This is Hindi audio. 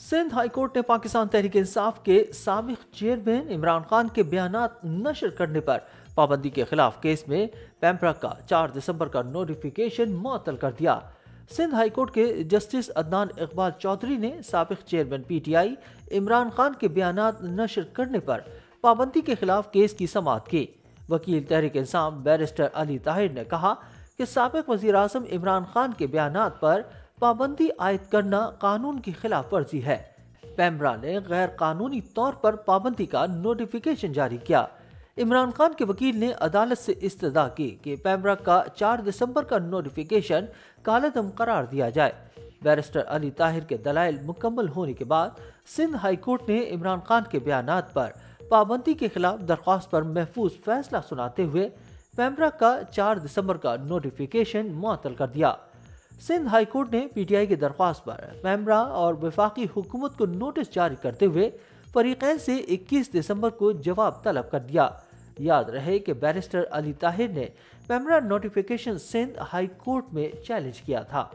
सिंध हाई कोर्ट ने पाकिस्तान तहरीक इंसाफ के सबक चेयरमैन इमरान खान के बयान नशर करने पर पाबंदी के खिलाफ केस में पैम्परा का चार दिसंबर का नोटिफिकेशन मअतल कर दिया सिंध कोर्ट के जस्टिस अदनान इकबाल चौधरी ने सबक चेयरमैन पीटीआई इमरान खान के बयान नशर करने पर पाबंदी के खिलाफ केस की समात की वकील तहरीक इंसाफ बैरिस्टर अली ताहिर ने कहा कि सबक वजीर अजम इमरान खान के बयान पर पाबंदी आयद करना कानून की खिलाफ वर्जी है पैमरा ने गैर कानूनी तौर पर पाबंदी का नोटिफिकेशन जारी किया इमरान खान के वकील ने अदालत से इस्तदा की कि पैमरा का 4 दिसंबर का नोटिफिकेशन कालेदम करार दिया जाए बैरिस्टर अली ताहिर के दलाइल मुकम्मल होने के बाद सिंध हाईकोर्ट ने इमरान खान के बयान पर पाबंदी के खिलाफ दरख्वास्त पर महफूज फैसला सुनाते हुए पैमरा का 4 दिसंबर का नोटिफिकेशन मुतल कर दिया सिंध हाईकोर्ट ने पीटीआई की दरख्वास्त पर मैमरा और विफाकी हुकूमत को नोटिस जारी करते हुए फरीकैन से 21 दिसंबर को जवाब तलब कर दिया याद रहे कि बैरिस्टर अली ताहिर ने मैमरा नोटिफिकेशन सिंध हाई कोर्ट में चैलेंज किया था